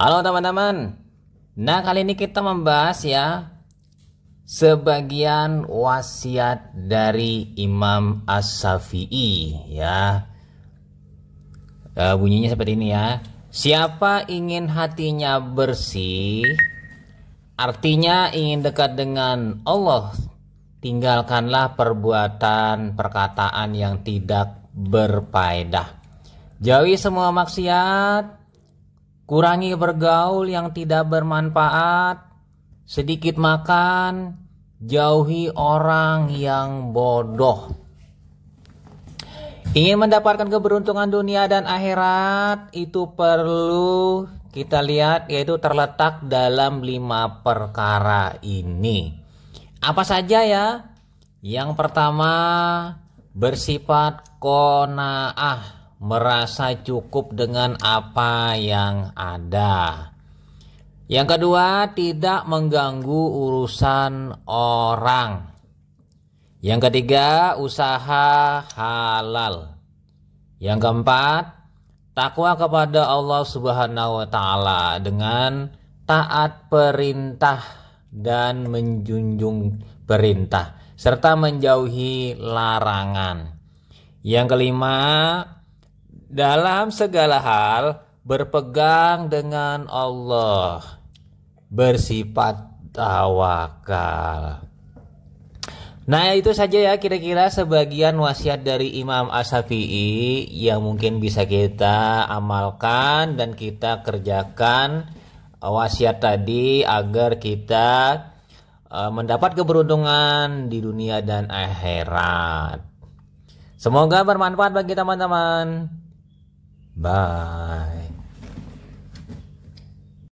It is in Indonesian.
Halo teman-teman. Nah, kali ini kita membahas ya sebagian wasiat dari Imam As-Syafi'i ya. E, bunyinya seperti ini ya. Siapa ingin hatinya bersih, artinya ingin dekat dengan Allah, tinggalkanlah perbuatan perkataan yang tidak berfaedah. Jauhi semua maksiat, Kurangi bergaul yang tidak bermanfaat, sedikit makan, jauhi orang yang bodoh. Ingin mendapatkan keberuntungan dunia dan akhirat itu perlu kita lihat yaitu terletak dalam lima perkara ini. Apa saja ya? Yang pertama bersifat konaah merasa cukup dengan apa yang ada. Yang kedua, tidak mengganggu urusan orang. Yang ketiga, usaha halal. Yang keempat, takwa kepada Allah Subhanahu wa taala dengan taat perintah dan menjunjung perintah serta menjauhi larangan. Yang kelima, dalam segala hal berpegang dengan Allah. Bersifat tawakal. Nah itu saja ya kira-kira sebagian wasiat dari Imam Asyafi'i yang mungkin bisa kita amalkan dan kita kerjakan wasiat tadi agar kita eh, mendapat keberuntungan di dunia dan akhirat. Semoga bermanfaat bagi teman-teman. Bye.